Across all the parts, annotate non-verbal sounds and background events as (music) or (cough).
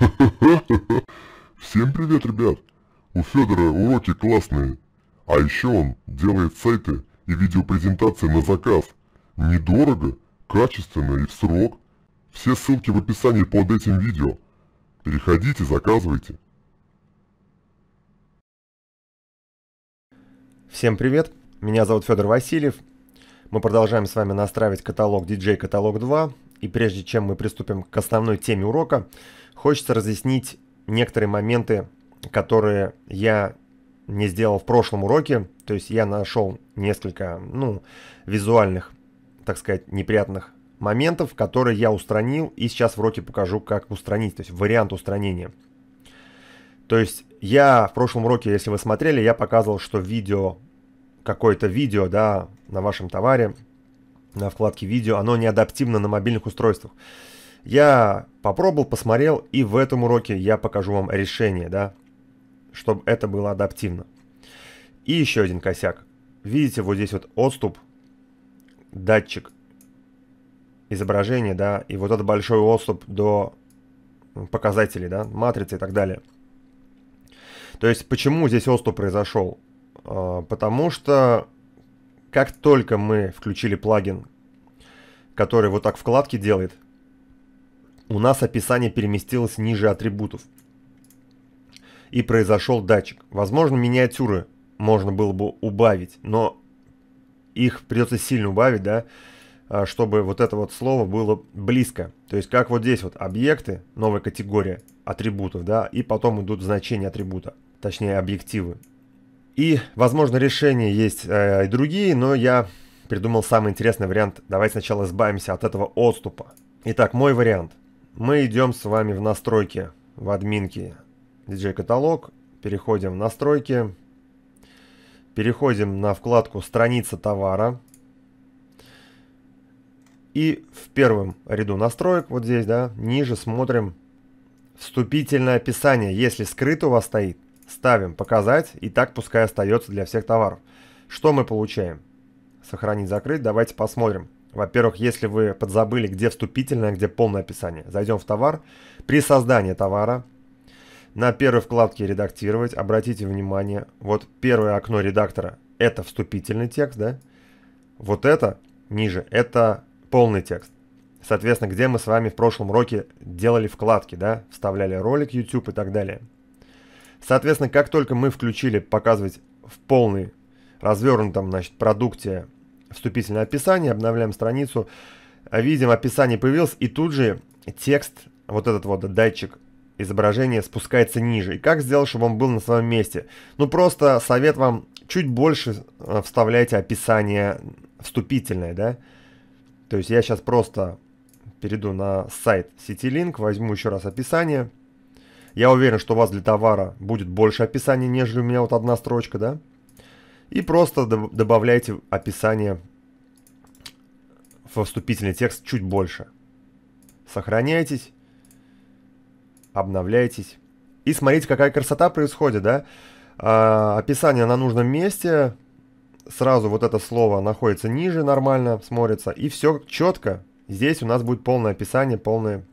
(laughs) Всем привет, ребят! У Федора уроки классные. А еще он делает сайты и видеопрезентации на заказ. Недорого, качественно и в срок. Все ссылки в описании под этим видео. Переходите, заказывайте. Всем привет! Меня зовут Федор Васильев. Мы продолжаем с вами настраивать каталог DJ каталог 2. И прежде чем мы приступим к основной теме урока, Хочется разъяснить некоторые моменты, которые я не сделал в прошлом уроке. То есть я нашел несколько, ну, визуальных, так сказать, неприятных моментов, которые я устранил, и сейчас в уроке покажу, как устранить, то есть вариант устранения. То есть я в прошлом уроке, если вы смотрели, я показывал, что видео, какое-то видео, да, на вашем товаре, на вкладке видео, оно не адаптивно на мобильных устройствах. Я попробовал, посмотрел, и в этом уроке я покажу вам решение, да, чтобы это было адаптивно. И еще один косяк. Видите, вот здесь вот отступ, датчик изображения, да, и вот этот большой отступ до показателей, да, матрицы и так далее. То есть, почему здесь отступ произошел? А, потому что как только мы включили плагин, который вот так вкладки делает, у нас описание переместилось ниже атрибутов. И произошел датчик. Возможно, миниатюры можно было бы убавить, но их придется сильно убавить, да, а, чтобы вот это вот слово было близко. То есть как вот здесь вот объекты, новая категория атрибутов, да, и потом идут значения атрибута, точнее объективы. И, возможно, решения есть э, и другие, но я придумал самый интересный вариант. Давай сначала избавимся от этого отступа. Итак, мой вариант. Мы идем с вами в настройки, в админке DJ-каталог, переходим в настройки, переходим на вкладку «Страница товара», и в первом ряду настроек, вот здесь, да, ниже смотрим вступительное описание. Если скрыто у вас стоит, ставим «Показать», и так пускай остается для всех товаров. Что мы получаем? Сохранить, закрыть. Давайте посмотрим. Во-первых, если вы подзабыли, где вступительное, где полное описание, зайдем в товар. При создании товара на первой вкладке «Редактировать» обратите внимание, вот первое окно редактора – это вступительный текст, да? Вот это ниже – это полный текст. Соответственно, где мы с вами в прошлом уроке делали вкладки, да? Вставляли ролик YouTube и так далее. Соответственно, как только мы включили показывать в полный развернутом значит, продукте вступительное описание, обновляем страницу, видим, описание появилось, и тут же текст, вот этот вот датчик изображения спускается ниже. И как сделать, чтобы он был на своем месте? Ну, просто совет вам, чуть больше э, вставляйте описание вступительное, да? То есть я сейчас просто перейду на сайт CityLink, возьму еще раз описание. Я уверен, что у вас для товара будет больше описания, нежели у меня вот одна строчка, да? И просто добавляйте описание во вступительный текст чуть больше. Сохраняйтесь, обновляйтесь. И смотрите, какая красота происходит, да? А, описание на нужном месте, сразу вот это слово находится ниже нормально, смотрится, и все четко. Здесь у нас будет полное описание, полные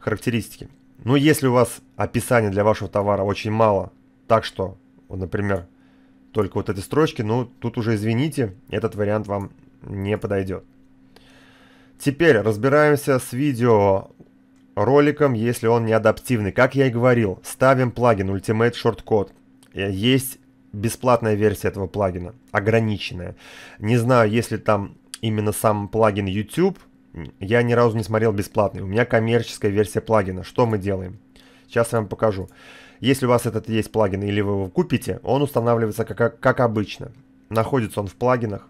характеристики. но если у вас описание для вашего товара очень мало, так что, вот, например, только вот этой строчки, ну тут уже извините, этот вариант вам не подойдет. Теперь разбираемся с видео роликом, если он не адаптивный. Как я и говорил, ставим плагин Ultimate Shortcode. Э, есть бесплатная версия этого плагина, ограниченная. Не знаю, если там именно сам плагин YouTube, я ни разу не смотрел бесплатный. У меня коммерческая версия плагина. Что мы делаем? Сейчас я вам покажу. Если у вас этот есть плагин или вы его купите, он устанавливается как, как обычно. Находится он в плагинах.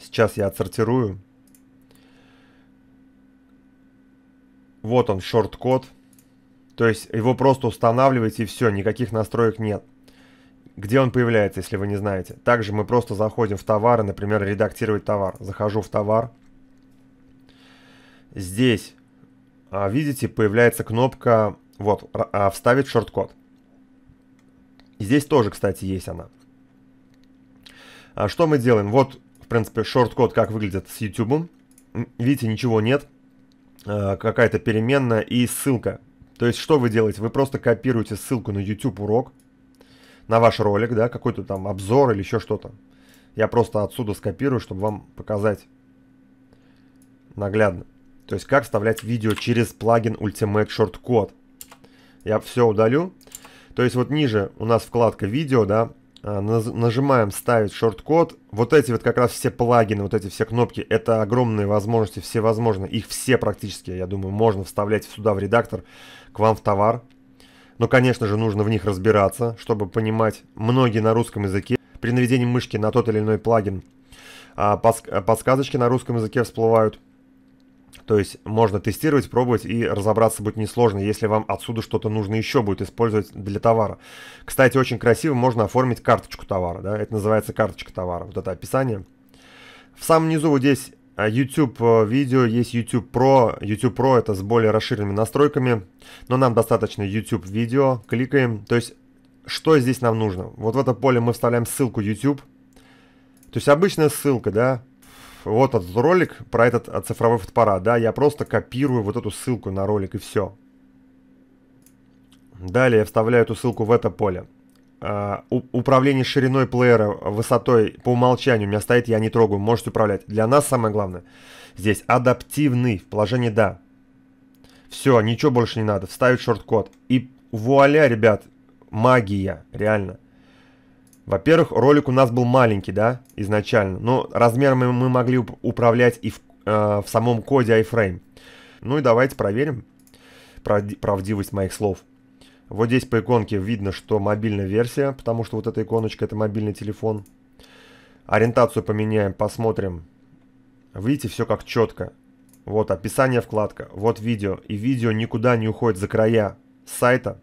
Сейчас я отсортирую. Вот он, шорт-код. То есть его просто устанавливаете и все, никаких настроек нет. Где он появляется, если вы не знаете? Также мы просто заходим в товары, например, редактировать товар. Захожу в товар. Здесь, а, видите, появляется кнопка вот, а, вставить шорткод. Здесь тоже, кстати, есть она. А что мы делаем? Вот, в принципе, шорткод как выглядит с YouTube. Видите, ничего нет. А, какая-то переменная и ссылка. То есть, что вы делаете? Вы просто копируете ссылку на YouTube урок, на ваш ролик, да, какой-то там обзор или еще что-то. Я просто отсюда скопирую, чтобы вам показать наглядно. То есть, как вставлять видео через плагин Ultimate Shortcode. Я все удалю. То есть вот ниже у нас вкладка видео, да, а, нажимаем ставить шорт-код. Вот эти вот как раз все плагины, вот эти все кнопки, это огромные возможности, все возможно. Их все практически, я думаю, можно вставлять сюда в редактор, к вам в товар. Но, конечно же, нужно в них разбираться, чтобы понимать многие на русском языке. При наведении мышки на тот или иной плагин а, а, подсказочки на русском языке всплывают. То есть можно тестировать, пробовать и разобраться будет несложно, если вам отсюда что-то нужно еще будет использовать для товара. Кстати, очень красиво можно оформить карточку товара. Да? Это называется карточка товара. Вот это описание. В самом низу вот здесь э, YouTube э, видео, есть YouTube Pro. YouTube Pro это с более расширенными настройками. Но нам достаточно YouTube видео. Кликаем. То есть что здесь нам нужно? Вот в это поле мы вставляем ссылку YouTube. То есть обычная ссылка, да, вот этот ролик про этот э, цифровой фотоаппарат, да, я просто копирую вот эту ссылку на ролик и все. Далее я вставляю эту ссылку в это поле. Uh, управление шириной плеера, высотой по умолчанию у меня стоит, я не трогаю, можете управлять. Для нас самое главное здесь адаптивный, в положении «да». Все, ничего больше не надо, вставить шорт-код. И вуаля, ребят, магия, реально. Во-первых, ролик у нас был маленький, да, изначально. Но ну, размером мы могли управлять и в, э, в самом коде iFrame. Ну и давайте проверим правдивость моих слов. Вот здесь по иконке видно, что мобильная версия, потому что вот эта иконочка это мобильный телефон. Ориентацию поменяем, посмотрим. Видите, все как четко. Вот описание вкладка, вот видео. И видео никуда не уходит за края сайта.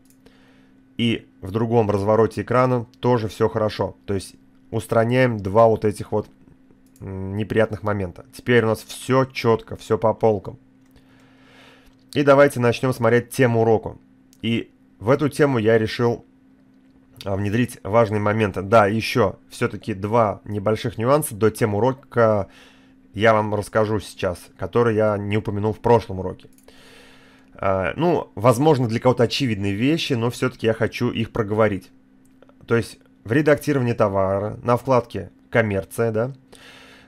И в другом развороте экрана тоже все хорошо. То есть устраняем два вот этих вот неприятных момента. Теперь у нас все четко, все по полкам. И давайте начнем смотреть тему урока. И в эту тему я решил а, внедрить важные моменты. Да, еще все-таки два небольших нюанса до темы урока я вам расскажу сейчас, который я не упомянул в прошлом уроке. А, ну, возможно, для кого-то очевидные вещи, но все-таки я хочу их проговорить. То есть в редактировании товара на вкладке «Коммерция», да,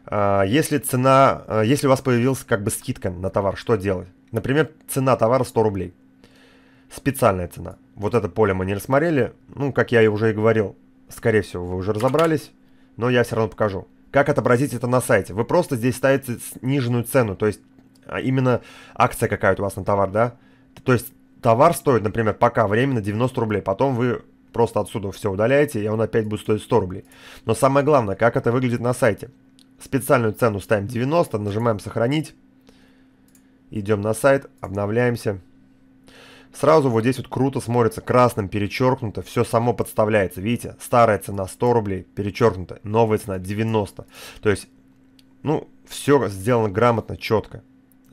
а, если цена, а, если у вас появился как бы скидка на товар, что делать? Например, цена товара 100 рублей. Специальная цена. Вот это поле мы не рассмотрели. Ну, как я и уже и говорил, скорее всего, вы уже разобрались, но я все равно покажу. Как отобразить это на сайте? Вы просто здесь ставите сниженную цену, то есть а именно акция какая-то у вас на товар, да? То есть товар стоит, например, пока временно 90 рублей, потом вы просто отсюда все удаляете, и он опять будет стоить 100 рублей. Но самое главное, как это выглядит на сайте. Специальную цену ставим 90, нажимаем «Сохранить», идем на сайт, обновляемся. Сразу вот здесь вот круто смотрится, красным перечеркнуто, все само подставляется, видите? Старая цена 100 рублей, перечеркнута, новая цена 90. То есть, ну, все сделано грамотно, четко.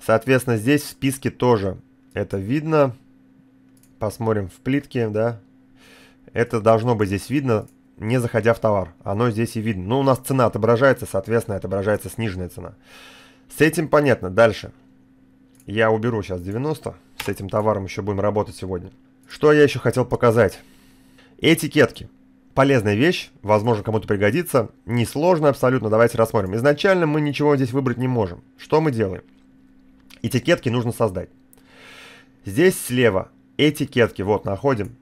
Соответственно, здесь в списке тоже это видно. Посмотрим в плитке, да. Это должно быть здесь видно, не заходя в товар. Оно здесь и видно. Ну, у нас цена отображается, соответственно, отображается сниженная цена. С этим понятно. Дальше. Я уберу сейчас 90. С этим товаром еще будем работать сегодня. Что я еще хотел показать? Этикетки. Полезная вещь, возможно, кому-то пригодится. Несложно абсолютно, давайте рассмотрим. Изначально мы ничего здесь выбрать не можем. Что мы делаем? Этикетки нужно создать. Здесь слева этикетки, вот находим,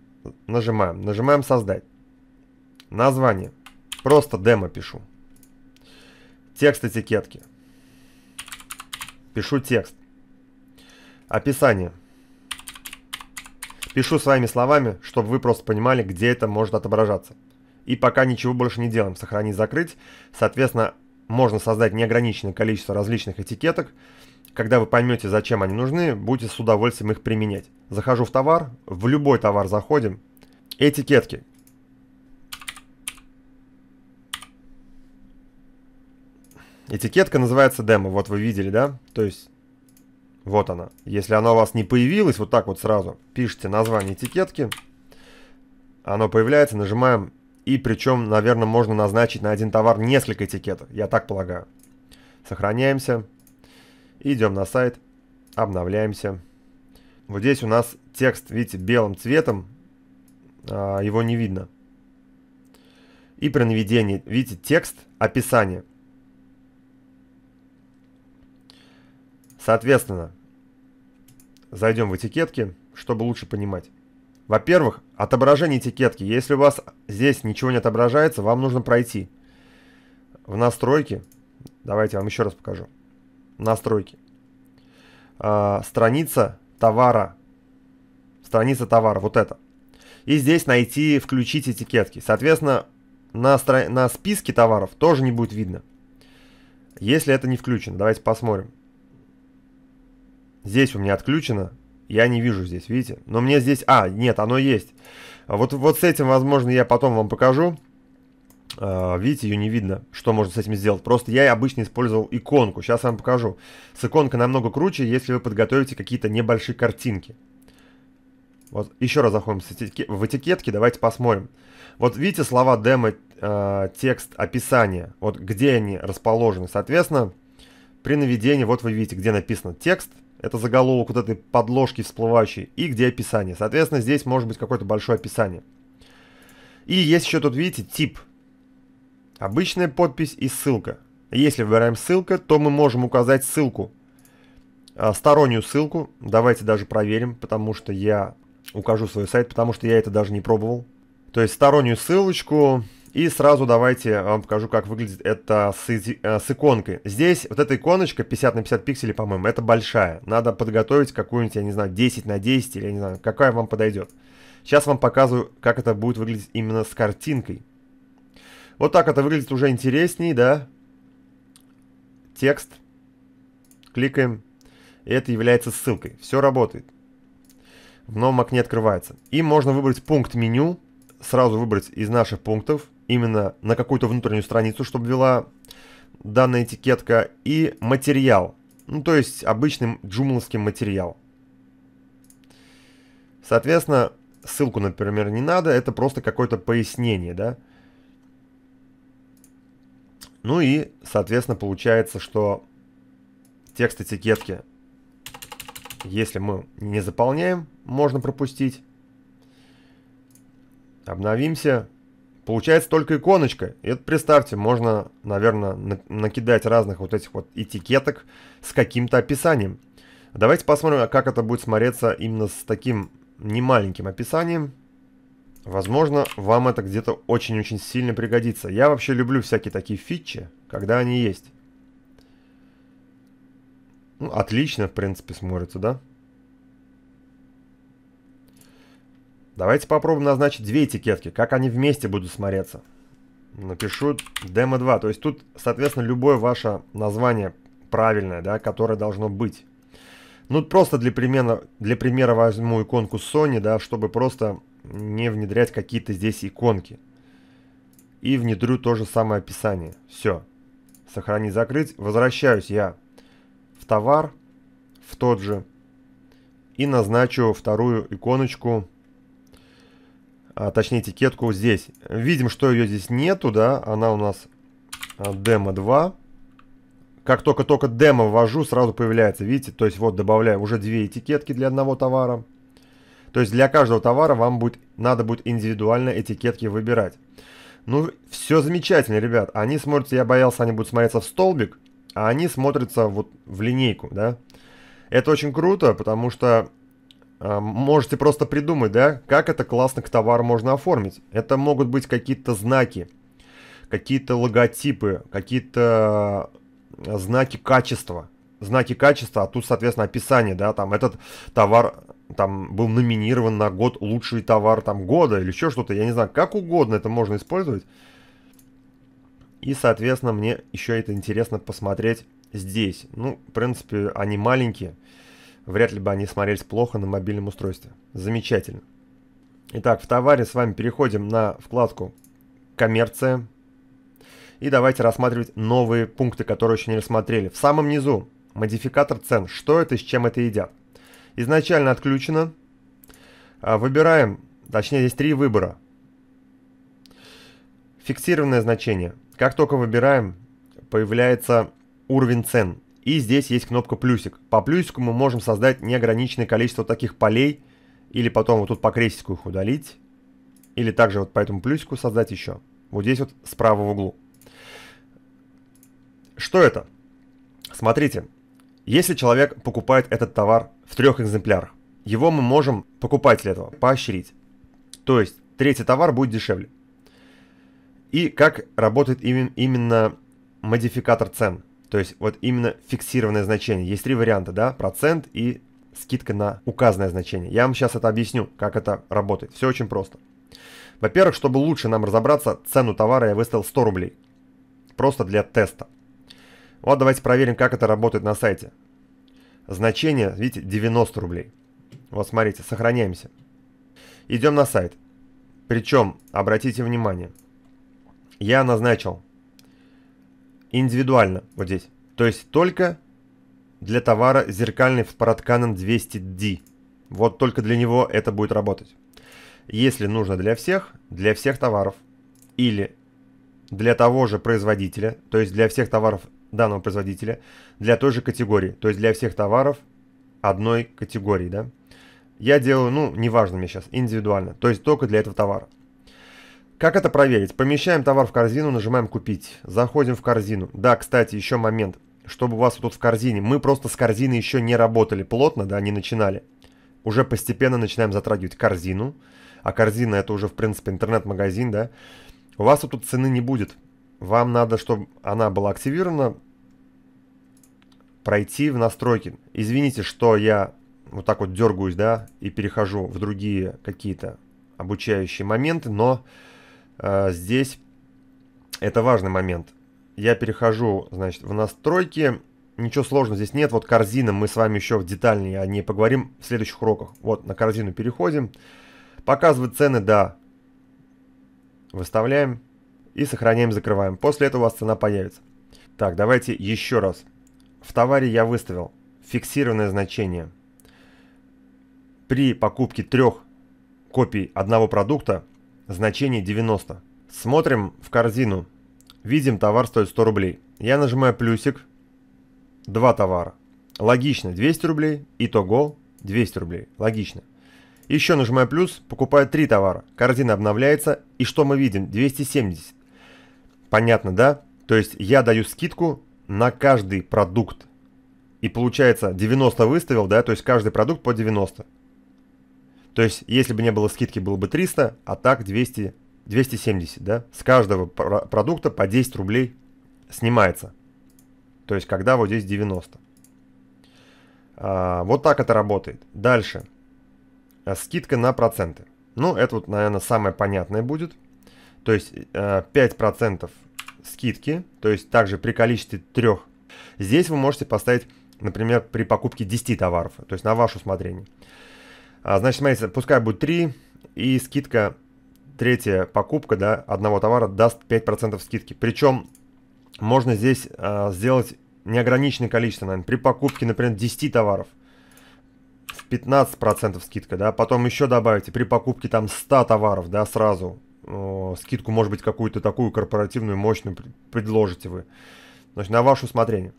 нажимаем, нажимаем создать. Название, просто демо пишу. Текст этикетки. Пишу текст. Описание. Пишу своими словами, чтобы вы просто понимали, где это может отображаться. И пока ничего больше не делаем. Сохранить, закрыть. Соответственно, можно создать неограниченное количество различных этикеток. Когда вы поймете, зачем они нужны, будете с удовольствием их применять. Захожу в товар, в любой товар заходим. Этикетки. Этикетка называется демо, вот вы видели, да? То есть, вот она. Если она у вас не появилась, вот так вот сразу, пишите название этикетки. Оно появляется, нажимаем. И причем, наверное, можно назначить на один товар несколько этикеток, я так полагаю. Сохраняемся. Идем на сайт, обновляемся. Вот здесь у нас текст, видите, белым цветом, а, его не видно. И при наведении, видите, текст, описание. Соответственно, зайдем в этикетки, чтобы лучше понимать. Во-первых, отображение этикетки. Если у вас здесь ничего не отображается, вам нужно пройти в настройки. Давайте я вам еще раз покажу настройки. А, страница товара. Страница товара, вот это. И здесь найти, включить этикетки. Соответственно, на, стра... на списке товаров тоже не будет видно. Если это не включено, давайте посмотрим. Здесь у меня отключено. Я не вижу здесь, видите? Но мне здесь... А, нет, оно есть. Вот, вот с этим, возможно, я потом вам покажу. Э, видите, ее не видно, что можно с этим сделать. Просто я обычно использовал иконку. Сейчас вам покажу. С иконкой намного круче, если вы подготовите какие-то небольшие картинки. Вот еще раз заходим в этикетки, давайте посмотрим. Вот видите слова демо, э, текст, описание. Вот где они расположены. Соответственно, при наведении, вот вы видите, где написано текст. Это заголовок вот этой подложки всплывающей. И где описание. Соответственно, здесь может быть какое-то большое описание. И есть еще тут, видите, тип. Обычная подпись и ссылка. Если выбираем ссылка, то мы можем указать ссылку. А, стороннюю ссылку. Давайте даже проверим, потому что я укажу свой сайт, потому что я это даже не пробовал. То есть стороннюю ссылочку. И сразу давайте вам покажу, как выглядит это с, э, с иконкой. Здесь вот эта иконочка 50 на 50 пикселей, по-моему, это большая. Надо подготовить какую-нибудь, я не знаю, 10 на 10 или я не знаю, какая вам подойдет. Сейчас вам показываю, как это будет выглядеть именно с картинкой. Вот так это выглядит уже интересней, да? Текст. Кликаем. И это является ссылкой. Все работает. В новом окне открывается. И можно выбрать пункт меню. Сразу выбрать из наших пунктов. Именно на какую-то внутреннюю страницу, чтобы вела данная этикетка. И материал. Ну, то есть обычный джумловским материал. Соответственно, ссылку, например, не надо. Это просто какое-то пояснение, Да ну и, соответственно, получается, что текст этикетки, если мы не заполняем, можно пропустить. Обновимся. Получается только иконочка. И вот представьте, можно, наверное, накидать разных вот этих вот этикеток с каким-то описанием. Давайте посмотрим, как это будет смотреться именно с таким немаленьким описанием. Возможно, вам это где-то очень-очень сильно пригодится. Я вообще люблю всякие такие фичи, когда они есть. Ну, отлично, в принципе, смотрится, да? Давайте попробуем назначить две этикетки, как они вместе будут смотреться. Напишу демо 2. То есть тут, соответственно, любое ваше название правильное, да, которое должно быть. Ну, просто для примера, для примера возьму иконку Sony, да, чтобы просто не внедрять какие-то здесь иконки. И внедрю то же самое описание. Все. Сохранить, закрыть. Возвращаюсь я в товар, в тот же. И назначу вторую иконочку, а, точнее этикетку здесь. Видим, что ее здесь нету, да, она у нас а, демо 2. Как только-только демо ввожу, сразу появляется, видите, то есть вот добавляю уже две этикетки для одного товара. То есть для каждого товара вам будет, надо будет индивидуально этикетки выбирать. Ну, все замечательно, ребят. Они смотрятся, я боялся, они будут смотреться в столбик, а они смотрятся вот в линейку, да. Это очень круто, потому что э, можете просто придумать, да, как это классно к товару можно оформить. Это могут быть какие-то знаки, какие-то логотипы, какие-то а, знаки качества. Знаки качества, а тут, соответственно, описание, да, там этот товар там был номинирован на год лучший товар там года или еще что-то, я не знаю, как угодно это можно использовать. И, соответственно, мне еще это интересно посмотреть здесь. Ну, в принципе, они маленькие, вряд ли бы они смотрелись плохо на мобильном устройстве. Замечательно. Итак, в товаре с вами переходим на вкладку «Коммерция». И давайте рассматривать новые пункты, которые еще не рассмотрели. В самом низу модификатор цен. Что это, с чем это едят? Изначально отключено. А, выбираем, точнее здесь три выбора. Фиксированное значение. Как только выбираем, появляется уровень цен. И здесь есть кнопка плюсик. По плюсику мы можем создать неограниченное количество таких полей. Или потом вот тут по крестику их удалить. Или также вот по этому плюсику создать еще. Вот здесь вот справа в углу. Что это? Смотрите, если человек покупает этот товар в трех экземплярах, его мы можем, покупателя этого, поощрить. То есть третий товар будет дешевле. И как работает именно модификатор цен. То есть вот именно фиксированное значение. Есть три варианта, да, процент и скидка на указанное значение. Я вам сейчас это объясню, как это работает. Все очень просто. Во-первых, чтобы лучше нам разобраться, цену товара я выставил 100 рублей. Просто для теста. Вот давайте проверим, как это работает на сайте. Значение, видите, 90 рублей. Вот смотрите, сохраняемся. Идем на сайт. Причем, обратите внимание, я назначил индивидуально вот здесь. То есть только для товара зеркальный в Паратканен 200D. Вот только для него это будет работать. Если нужно для всех, для всех товаров или для того же производителя, то есть для всех товаров данного производителя для той же категории, то есть для всех товаров одной категории, да. Я делаю, ну, неважно мне сейчас, индивидуально, то есть только для этого товара. Как это проверить? Помещаем товар в корзину, нажимаем «Купить», заходим в корзину. Да, кстати, еще момент, чтобы у вас тут в корзине, мы просто с корзины еще не работали плотно, да, не начинали. Уже постепенно начинаем затрагивать корзину, а корзина это уже, в принципе, интернет-магазин, да. У вас тут цены не будет, вам надо, чтобы она была активирована, пройти в настройки. Извините, что я вот так вот дергаюсь, да, и перехожу в другие какие-то обучающие моменты, но э, здесь это важный момент. Я перехожу, значит, в настройки. Ничего сложного здесь нет. Вот корзина, мы с вами еще в детальнее о ней поговорим в следующих уроках. Вот, на корзину переходим. Показывать цены, да. Выставляем и сохраняем, закрываем. После этого у вас цена появится. Так, давайте еще раз. В товаре я выставил фиксированное значение. При покупке трех копий одного продукта значение 90. Смотрим в корзину. Видим, товар стоит 100 рублей. Я нажимаю плюсик. Два товара. Логично, 200 рублей. Итого 200 рублей. Логично. Еще нажимаю плюс, покупаю три товара. Корзина обновляется. И что мы видим? 270. Понятно, да? То есть я даю скидку на каждый продукт. И получается 90 выставил, да, то есть каждый продукт по 90. То есть если бы не было скидки, было бы 300, а так 200, 270, да. С каждого про продукта по 10 рублей снимается. То есть когда вот здесь 90. А, вот так это работает. Дальше. Э, скидка на проценты. Ну, это вот, наверное, самое понятное будет то есть 5% э, скидки, то есть также при количестве трех. Здесь вы можете поставить, например, при покупке 10 товаров, то есть на ваше усмотрение. А, значит, смотрите, пускай будет 3, и скидка, третья покупка да, одного товара даст 5% скидки. Причем можно здесь а, сделать неограниченное количество, наверное. При покупке, например, 10 товаров в 15% скидка, да, потом еще добавите при покупке там 100 товаров, да, сразу э, скидку, может быть, какую-то такую корпоративную, мощную предложите вы. Значит, на ваше усмотрение.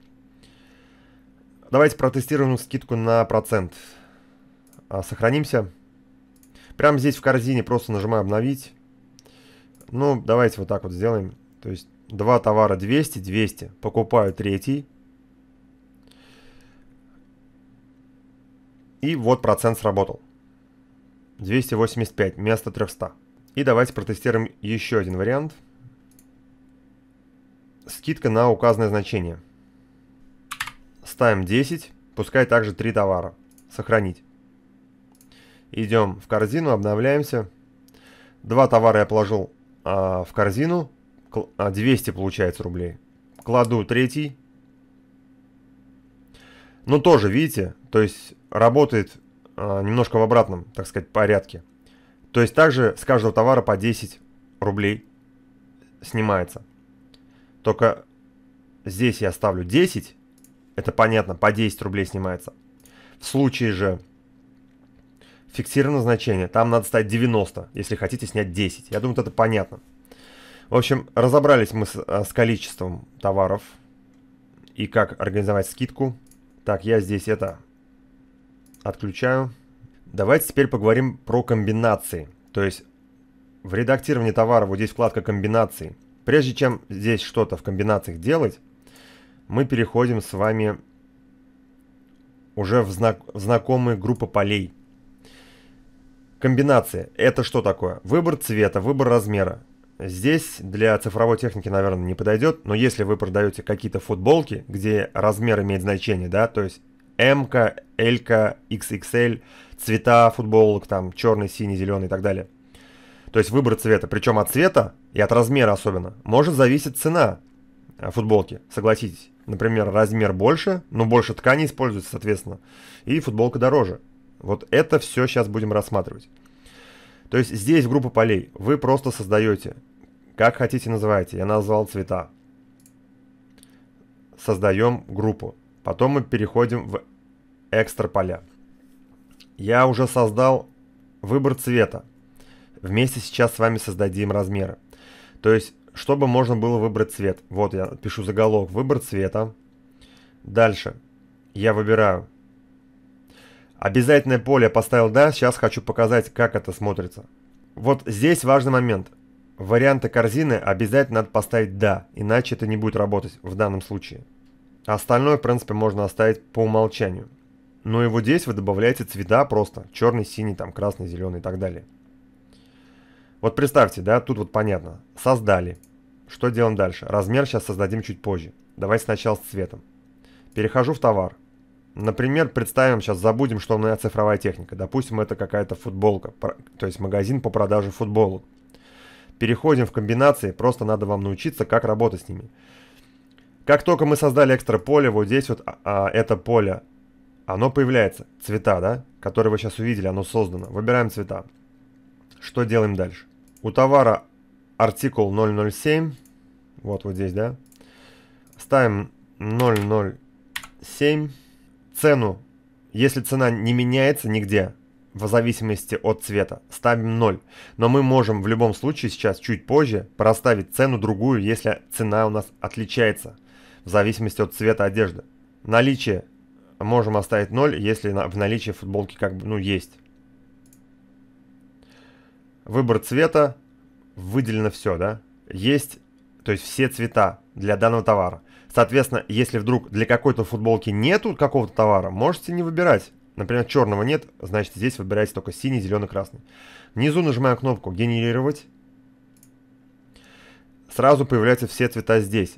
Давайте протестируем скидку на процент. А, сохранимся. Прямо здесь в корзине просто нажимаю обновить. Ну, давайте вот так вот сделаем. То есть два товара 200, 200. Покупаю третий. И вот процент сработал. 285 вместо 300. И давайте протестируем еще один вариант. Скидка на указанное значение. Ставим 10, пускай также 3 товара. Сохранить. Идем в корзину, обновляемся. Два товара я положил а, в корзину. 200 а, получается рублей. Кладу третий. Ну тоже, видите, то есть работает а, немножко в обратном, так сказать, порядке. То есть также с каждого товара по 10 рублей снимается. Только здесь я ставлю 10, это понятно, по 10 рублей снимается. В случае же фиксированного значения, там надо стать 90, если хотите снять 10. Я думаю, это понятно. В общем, разобрались мы с, э, с количеством товаров и как организовать скидку. Так, я здесь это отключаю. Давайте теперь поговорим про комбинации. То есть в редактировании товара вот здесь вкладка комбинации. Прежде чем здесь что-то в комбинациях делать, мы переходим с вами уже в, знак, в знакомые группы полей. Комбинация. Это что такое? Выбор цвета, выбор размера. Здесь для цифровой техники, наверное, не подойдет, но если вы продаете какие-то футболки, где размер имеет значение, да, то есть М-ка, L-ка, XXL, цвета футболок, там, черный, синий, зеленый и так далее. То есть выбор цвета, причем от цвета и от размера особенно, может зависеть цена э, футболки, согласитесь. Например, размер больше, но больше ткани используется, соответственно, и футболка дороже. Вот это все сейчас будем рассматривать. То есть здесь группа полей. Вы просто создаете, как хотите называете. Я назвал цвета. Создаем группу. Потом мы переходим в экстра поля. Я уже создал выбор цвета. Вместе сейчас с вами создадим размеры. То есть, чтобы можно было выбрать цвет. Вот я пишу заголовок «Выбор цвета». Дальше я выбираю. Обязательное поле я поставил «Да». Сейчас хочу показать, как это смотрится. Вот здесь важный момент. Варианты корзины обязательно надо поставить «Да», иначе это не будет работать в данном случае. А остальное, в принципе, можно оставить по умолчанию. Но и вот здесь вы добавляете цвета просто. Черный, синий, там, красный, зеленый и так далее. Вот представьте, да, тут вот понятно. Создали. Что делаем дальше? Размер сейчас создадим чуть позже. Давайте сначала с цветом. Перехожу в товар. Например, представим, сейчас забудем, что у меня цифровая техника. Допустим, это какая-то футболка, то есть магазин по продаже футболок. Переходим в комбинации, просто надо вам научиться, как работать с ними. Как только мы создали экстра поле, вот здесь вот а, а это поле оно появляется, цвета, да, которые вы сейчас увидели, оно создано. Выбираем цвета. Что делаем дальше? У товара артикул 007, вот вот здесь, да, ставим 007, цену, если цена не меняется нигде, в зависимости от цвета, ставим 0. Но мы можем в любом случае сейчас, чуть позже, проставить цену другую, если цена у нас отличается в зависимости от цвета одежды. Наличие можем оставить 0, если в наличии футболки как бы, ну, есть. Выбор цвета, выделено все, да? Есть, то есть все цвета для данного товара. Соответственно, если вдруг для какой-то футболки нету какого-то товара, можете не выбирать. Например, черного нет, значит здесь выбирайте только синий, зеленый, красный. Внизу нажимаю кнопку «Генерировать». Сразу появляются все цвета здесь.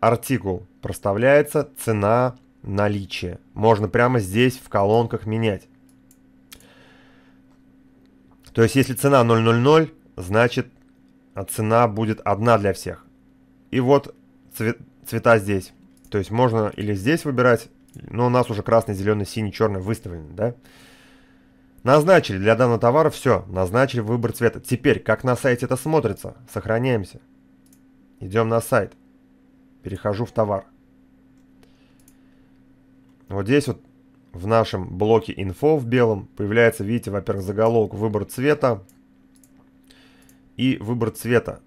артикул проставляется, цена, наличие. Можно прямо здесь в колонках менять. То есть если цена 0,00, значит а цена будет одна для всех. И вот цвета здесь. То есть можно или здесь выбирать, но у нас уже красный, зеленый, синий, черный выставлены, да? Назначили для данного товара все, назначили выбор цвета. Теперь, как на сайте это смотрится? Сохраняемся. Идем на сайт. Перехожу в товар. Вот здесь вот в нашем блоке info в белом появляется, видите, во-первых, заголовок «Выбор цвета» и «Выбор цвета».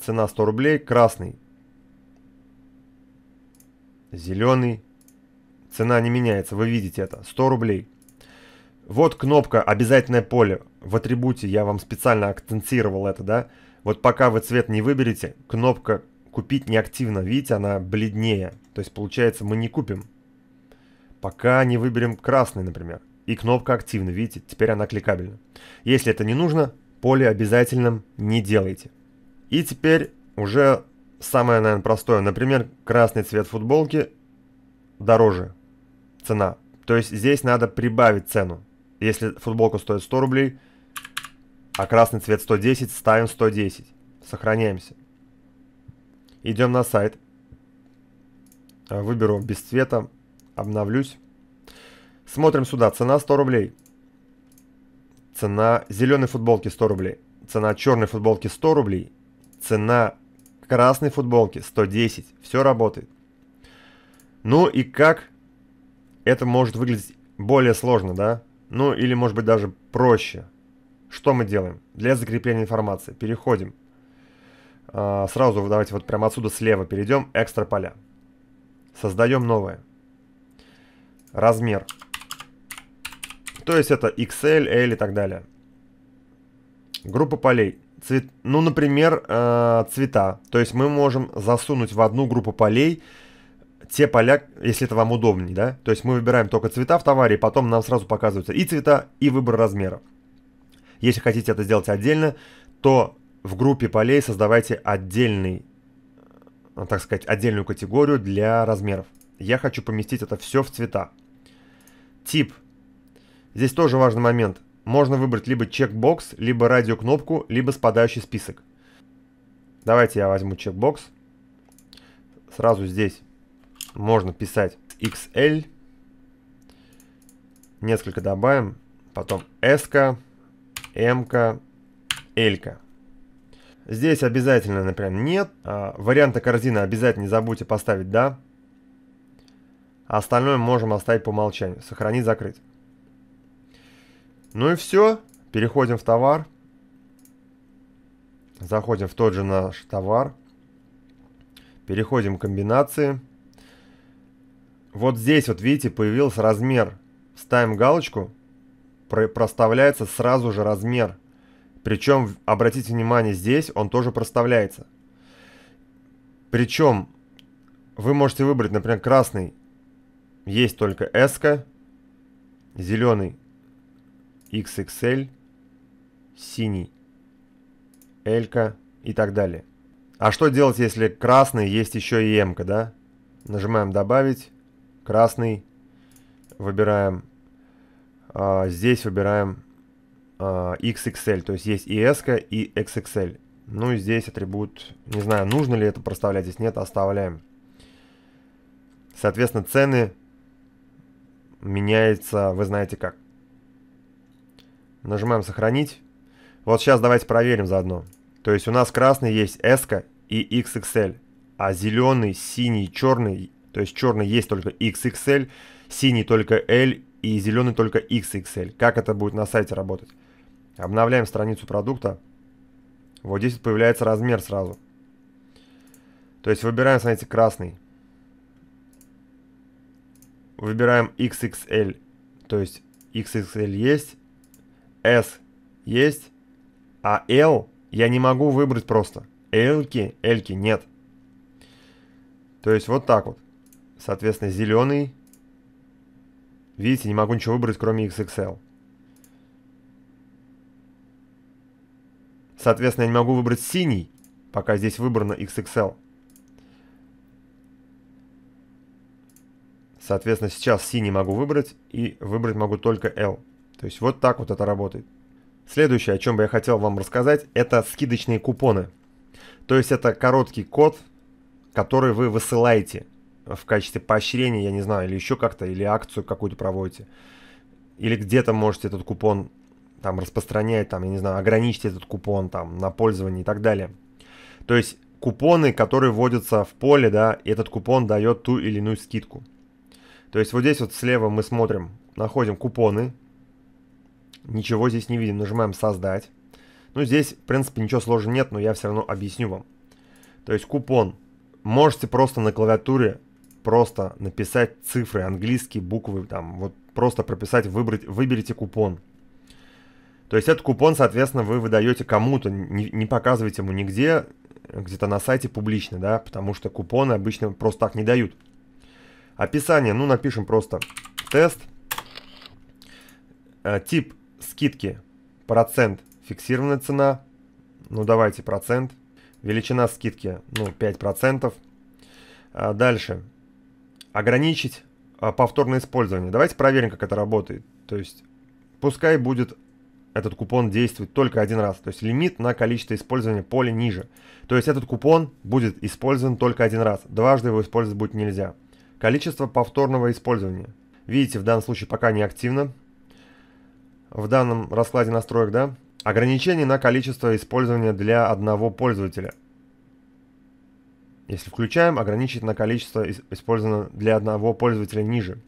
Цена 100 рублей, красный, зеленый. Цена не меняется, вы видите это, 100 рублей. Вот кнопка «Обязательное поле». В атрибуте я вам специально акцентировал это, да? Вот пока вы цвет не выберете, кнопка «Купить неактивно», видите, она бледнее. То есть, получается, мы не купим. Пока не выберем красный, например. И кнопка активна, видите, теперь она кликабельна. Если это не нужно, поле обязательным не делайте. И теперь уже самое, наверное, простое. Например, красный цвет футболки дороже цена. То есть здесь надо прибавить цену. Если футболка стоит 100 рублей, а красный цвет 110, ставим 110. Сохраняемся. Идем на сайт. Выберу без цвета Обновлюсь. Смотрим сюда. Цена 100 рублей. Цена зеленой футболки 100 рублей. Цена черной футболки 100 рублей. Цена красной футболки 110. Все работает. Ну и как это может выглядеть более сложно, да? Ну или может быть даже проще. Что мы делаем? Для закрепления информации переходим. А, сразу давайте вот прямо отсюда слева перейдем. Экстра поля. Создаем новое размер. То есть это XL, L и так далее. Группа полей. Цвет, ну, например, э, цвета. То есть мы можем засунуть в одну группу полей те поля, если это вам удобнее, да? То есть мы выбираем только цвета в товаре, и потом нам сразу показываются и цвета, и выбор размера. Если хотите это сделать отдельно, то в группе полей создавайте отдельный, э, так сказать, отдельную категорию для размеров. Я хочу поместить это все в цвета. Тип. Здесь тоже важный момент. Можно выбрать либо чекбокс, либо радиокнопку, либо спадающий список. Давайте я возьму чекбокс. Сразу здесь можно писать XL. Несколько добавим. Потом S, -ка, M, эм -ка, L. -ка. Здесь обязательно, например, нет. А, варианты корзины обязательно не забудьте поставить «да». А остальное можем оставить по умолчанию. Сохранить, закрыть. Ну и все. Переходим в товар. Заходим в тот же наш товар. Переходим к комбинации. Вот здесь вот, видите, появился размер. Ставим галочку. Про проставляется сразу же размер. Причем, обратите внимание, здесь он тоже проставляется. Причем, вы можете выбрать, например, красный есть только ЭСКА, зеленый XXL, синий Элька и так далее. А что делать, если красный есть еще и М, да? Нажимаем добавить, красный, выбираем, а, здесь выбираем а, XXL, то есть есть и ЭСКА и XXL. Ну и здесь атрибут, не знаю, нужно ли это проставлять, здесь нет, оставляем. Соответственно, цены меняется, вы знаете как. Нажимаем сохранить. Вот сейчас давайте проверим заодно. То есть у нас красный есть S и XXL, а зеленый, синий, черный, то есть черный есть только XXL, синий только L и зеленый только XXL. Как это будет на сайте работать? Обновляем страницу продукта. Вот здесь появляется размер сразу. То есть выбираем, смотрите, красный выбираем XXL, то есть XXL есть, S есть, а L я не могу выбрать просто. Эльки, эльки нет. То есть вот так вот. Соответственно, зеленый. Видите, не могу ничего выбрать, кроме XXL. Соответственно, я не могу выбрать синий, пока здесь выбрано XXL. Соответственно, сейчас не могу выбрать и выбрать могу только L. То есть вот так вот это работает. Следующее, о чем бы я хотел вам рассказать, это скидочные купоны. То есть это короткий код, который вы высылаете в качестве поощрения, я не знаю, или еще как-то, или акцию какую-то проводите. Или где-то можете этот купон там распространять, там, я не знаю, ограничить этот купон там на пользование и так далее. То есть купоны, которые вводятся в поле, да, и этот купон дает ту или иную скидку. То есть вот здесь вот слева мы смотрим, находим купоны. Ничего здесь не видим, нажимаем «Создать». Ну, здесь, в принципе, ничего сложного нет, но я все равно объясню вам. То есть купон. Можете просто на клавиатуре просто написать цифры, английские буквы, там, вот просто прописать, выбрать, выберите купон. То есть этот купон, соответственно, вы выдаете кому-то, не, не показываете ему нигде, где-то на сайте публично, да, потому что купоны обычно просто так не дают. Описание, ну напишем просто тест. Э, тип скидки, процент, фиксированная цена. Ну давайте процент. Величина скидки, ну 5%. Э, дальше. Ограничить э, повторное использование. Давайте проверим, как это работает. То есть пускай будет этот купон действует только один раз. То есть лимит на количество использования поля ниже. То есть этот купон будет использован только один раз. Дважды его использовать будет нельзя. Количество повторного использования. Видите, в данном случае пока не активно. В данном раскладе настроек, да? Ограничение на количество использования для одного пользователя. Если включаем, ограничить на количество использования для одного пользователя ниже.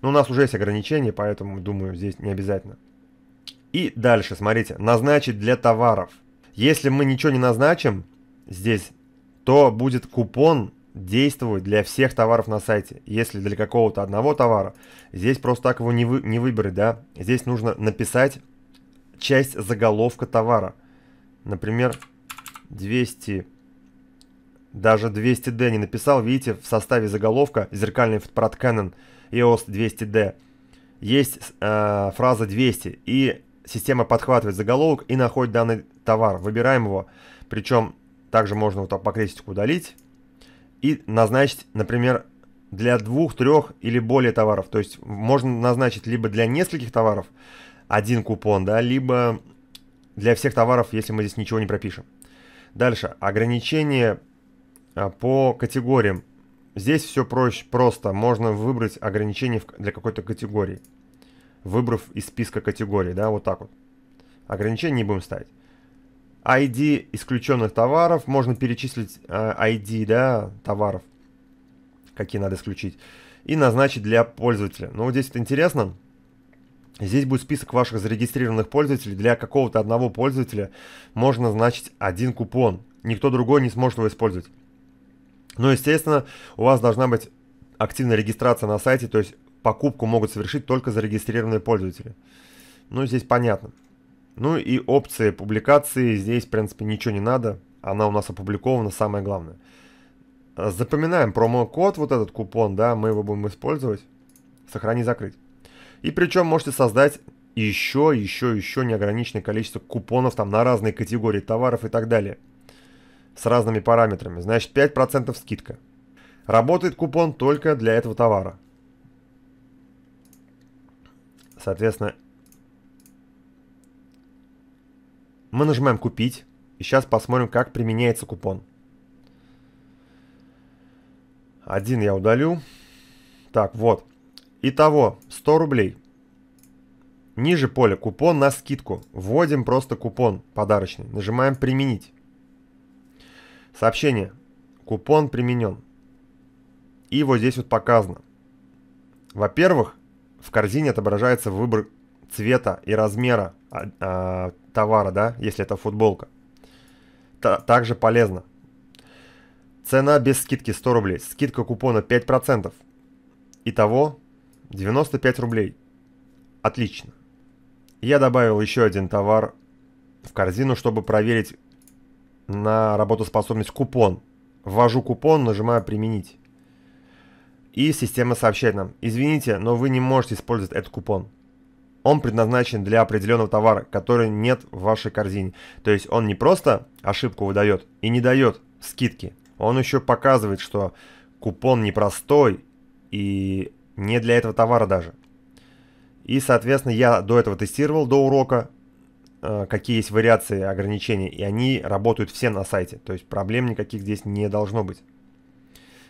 Но у нас уже есть ограничение поэтому, думаю, здесь не обязательно. И дальше, смотрите, назначить для товаров. Если мы ничего не назначим здесь, то будет купон действовать для всех товаров на сайте. Если для какого-то одного товара, здесь просто так его не, вы, не выбрать, да. Здесь нужно написать часть заголовка товара. Например, 200, даже 200D не написал. Видите, в составе заголовка зеркальный фотоаппарат Canon EOS 200D есть э, фраза 200, и система подхватывает заголовок и находит данный товар. Выбираем его, причем также можно вот так по крестику удалить и назначить, например, для двух, трех или более товаров. То есть можно назначить либо для нескольких товаров один купон, да, либо для всех товаров, если мы здесь ничего не пропишем. Дальше. Ограничение а, по категориям. Здесь все проще, просто. Можно выбрать ограничение для какой-то категории, выбрав из списка категорий, да, вот так вот. Ограничение не будем ставить. ID исключенных товаров, можно перечислить ID э, да, товаров, какие надо исключить, и назначить для пользователя. Но вот здесь это интересно. Здесь будет список ваших зарегистрированных пользователей. Для какого-то одного пользователя можно назначить один купон. Никто другой не сможет его использовать. Но, естественно, у вас должна быть активная регистрация на сайте, то есть покупку могут совершить только зарегистрированные пользователи. Ну, здесь понятно. Ну и опции публикации, здесь в принципе ничего не надо, она у нас опубликована, самое главное. Э, запоминаем промокод, вот этот купон, да, мы его будем использовать. Сохрани, закрыть. И причем можете создать еще, еще, еще неограниченное количество купонов там на разные категории товаров и так далее. С разными параметрами. Значит, 5% скидка. Работает купон только для этого товара. Соответственно, Мы нажимаем «Купить», и сейчас посмотрим, как применяется купон. Один я удалю. Так, вот. Итого 100 рублей. Ниже поля «Купон на скидку». Вводим просто купон подарочный. Нажимаем «Применить». Сообщение. Купон применен. И вот здесь вот показано. Во-первых, в корзине отображается выбор цвета и размера а, а, товара, да, если это футболка. Т также полезно. Цена без скидки 100 рублей. Скидка купона 5%. Итого 95 рублей. Отлично. Я добавил еще один товар в корзину, чтобы проверить на работоспособность купон. Ввожу купон, нажимаю «Применить». И система сообщает нам, извините, но вы не можете использовать этот купон он предназначен для определенного товара, который нет в вашей корзине. То есть он не просто ошибку выдает и не дает скидки, он еще показывает, что купон непростой и не для этого товара даже. И, соответственно, я до этого тестировал, до урока, э, какие есть вариации ограничений, и они работают все на сайте. То есть проблем никаких здесь не должно быть.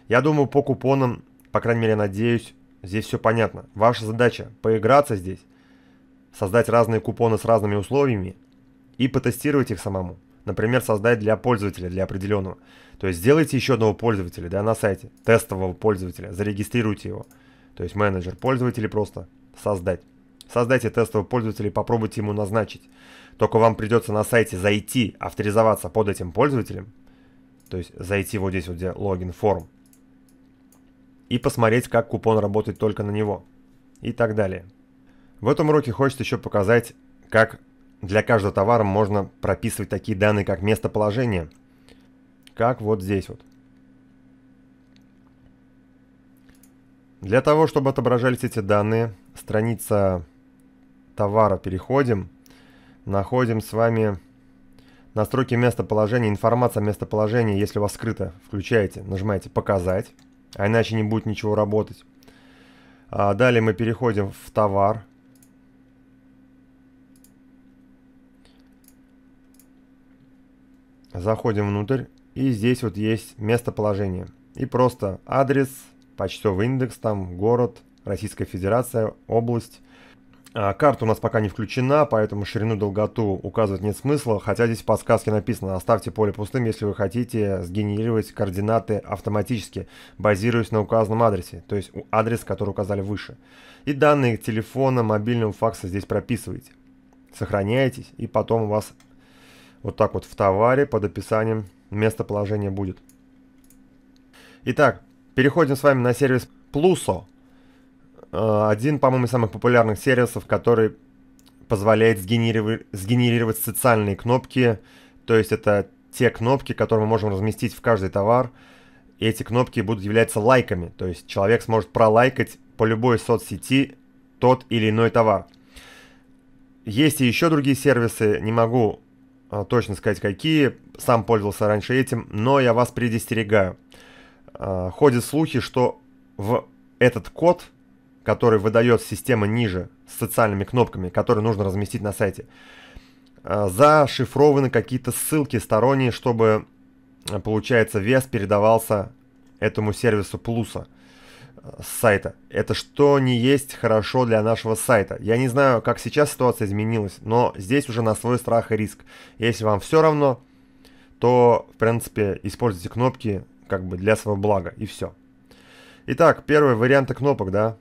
Я думаю, по купонам, по крайней мере, надеюсь, здесь все понятно. Ваша задача поиграться здесь, создать разные купоны с разными условиями и потестировать их самому. Например, создать для пользователя, для определенного. То есть сделайте еще одного пользователя да, на сайте, тестового пользователя, зарегистрируйте его. То есть менеджер пользователей просто создать. Создайте тестового пользователя и попробуйте ему назначить. Только вам придется на сайте зайти, авторизоваться под этим пользователем. То есть зайти вот здесь вот где логин форм. И посмотреть, как купон работает только на него. И так далее. В этом уроке хочется еще показать, как для каждого товара можно прописывать такие данные, как местоположение. Как вот здесь вот. Для того, чтобы отображались эти данные, страница товара переходим. Находим с вами настройки местоположения, информация о местоположении, если у вас скрыто, включаете, нажимаете «Показать», а иначе не будет ничего работать. А далее мы переходим в товар, Заходим внутрь, и здесь вот есть местоположение. И просто адрес, почтовый индекс, там город, Российская Федерация, область. А карта у нас пока не включена, поэтому ширину долготу указывать нет смысла, хотя здесь в подсказке написано «Оставьте поле пустым, если вы хотите сгенерировать координаты автоматически, базируясь на указанном адресе», то есть адрес, который указали выше. И данные телефона, мобильного факса здесь прописывайте. Сохраняйтесь, и потом у вас вот так вот в товаре под описанием местоположение будет. Итак, переходим с вами на сервис Pluso. Э, один, по-моему, из самых популярных сервисов, который позволяет сгенерировать, сгенерировать социальные кнопки. То есть это те кнопки, которые мы можем разместить в каждый товар. И эти кнопки будут являться лайками. То есть человек сможет пролайкать по любой соцсети тот или иной товар. Есть и еще другие сервисы, не могу Э, точно сказать какие, сам пользовался раньше этим, но я вас предостерегаю. Э, ходят слухи, что в этот код, который выдает система ниже с социальными кнопками, которые нужно разместить на сайте, э, зашифрованы какие-то ссылки сторонние, чтобы, получается, вес передавался этому сервису плюса сайта. Это что не есть хорошо для нашего сайта. Я не знаю, как сейчас ситуация изменилась, но здесь уже на свой страх и риск. Если вам все равно, то, в принципе, используйте кнопки как бы для своего блага, и все. Итак, первые варианты кнопок, да.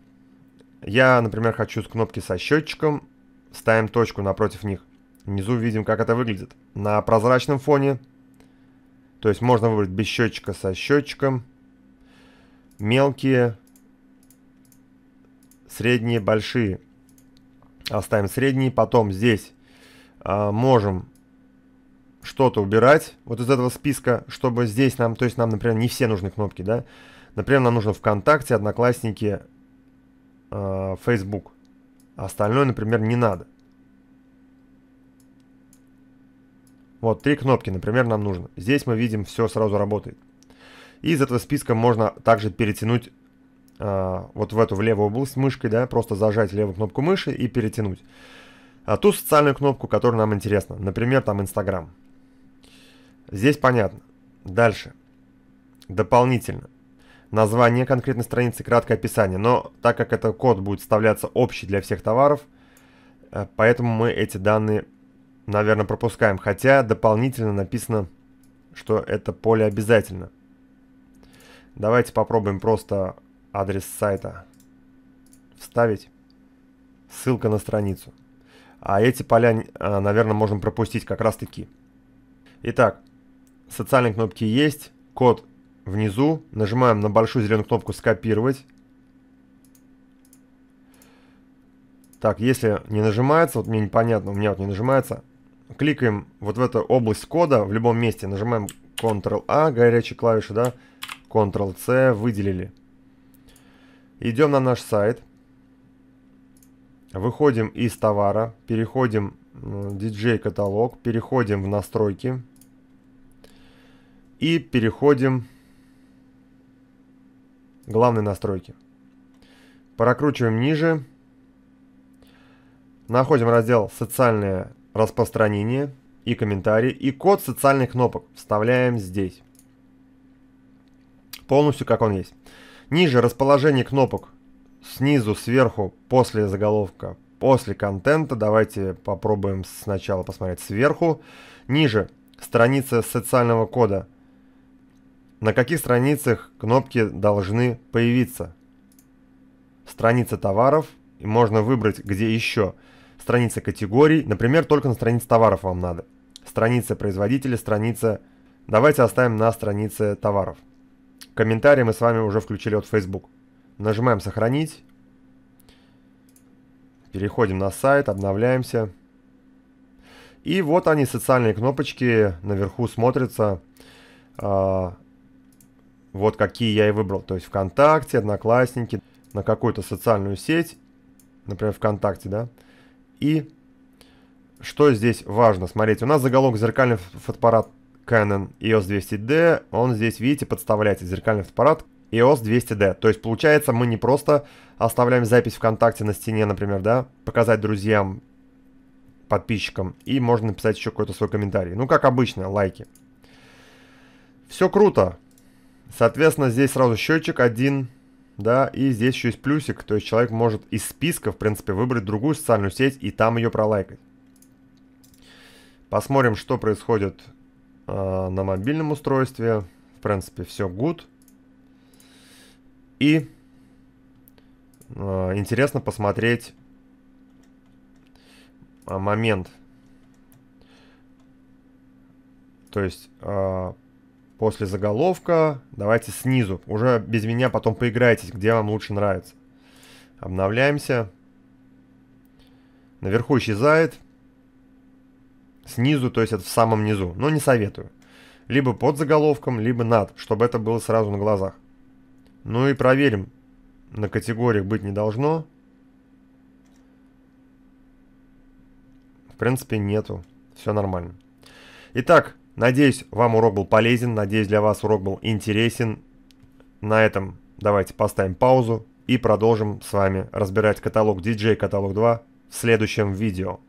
Я, например, хочу с кнопки со счетчиком, ставим точку напротив них. Внизу видим, как это выглядит. На прозрачном фоне, то есть можно выбрать без счетчика со счетчиком, мелкие, средние, большие. Оставим средние, потом здесь а, можем что-то убирать вот из этого списка, чтобы здесь нам, то есть нам, например, не все нужны кнопки, да. Например, нам нужно ВКонтакте, Одноклассники, Facebook. А, Остальное, например, не надо. Вот, три кнопки, например, нам нужно. Здесь мы видим, все сразу работает. И из этого списка можно также перетянуть а, вот в эту, в левую область мышкой, да, просто зажать левую кнопку мыши и перетянуть. А ту социальную кнопку, которая нам интересна, например, там Инстаграм. Здесь понятно. Дальше. Дополнительно. Название конкретной страницы, краткое описание. Но так как это код будет вставляться общий для всех товаров, э, поэтому мы эти данные, наверное, пропускаем. Хотя дополнительно написано, что это поле обязательно. Давайте попробуем просто адрес сайта, вставить, ссылка на страницу. А эти поля, а, наверное, можем пропустить как раз таки. Итак, социальные кнопки есть, код внизу, нажимаем на большую зеленую кнопку «Скопировать». Так, если не нажимается, вот мне непонятно, у меня вот не нажимается, кликаем вот в эту область кода в любом месте, нажимаем Ctrl-A, а, горячая клавиша, да, Ctrl-C, выделили. Идем на наш сайт. Выходим из товара, переходим в DJ каталог, переходим в настройки и переходим в главные настройки. Прокручиваем ниже. Находим раздел «Социальное распространение» и «Комментарии» и код социальных кнопок. Вставляем здесь. Полностью как он есть. Ниже расположение кнопок. Снизу, сверху, после заголовка, после контента. Давайте попробуем сначала посмотреть сверху. Ниже страница социального кода. На каких страницах кнопки должны появиться? Страница товаров. И можно выбрать, где еще. Страница категорий. Например, только на странице товаров вам надо. Страница производителя, страница... Давайте оставим на странице товаров. Комментарии мы с вами уже включили от Facebook. Нажимаем «Сохранить». Переходим на сайт, обновляемся. И вот они, социальные кнопочки, наверху смотрятся. А, вот какие я и выбрал. То есть ВКонтакте, Одноклассники, на какую-то социальную сеть, например, ВКонтакте, да. И что здесь важно? Смотрите, у нас заголовок «Зеркальный фотоаппарат Canon EOS 200D, он здесь, видите, подставляется зеркальный фотоаппарат EOS 200D. То есть, получается, мы не просто оставляем запись ВКонтакте на стене, например, да, показать друзьям, подписчикам, и можно написать еще какой-то свой комментарий. Ну, как обычно, лайки. Все круто. Соответственно, здесь сразу счетчик один, да, и здесь еще есть плюсик, то есть человек может из списка, в принципе, выбрать другую социальную сеть и там ее пролайкать. Посмотрим, что происходит э, на мобильном устройстве. В принципе, все good. И э, интересно посмотреть а, момент. То есть э, после заголовка давайте снизу. Уже без меня потом поиграйтесь, где вам лучше нравится. Обновляемся. Наверху исчезает снизу, то есть это в самом низу, но не советую. Либо под заголовком, либо над, чтобы это было сразу на глазах. Ну и проверим. На категориях быть не должно. В принципе, нету. Все нормально. Итак, надеюсь, вам урок был полезен. Надеюсь, для вас урок был интересен. На этом давайте поставим паузу и продолжим с вами разбирать каталог DJ каталог 2 в следующем видео.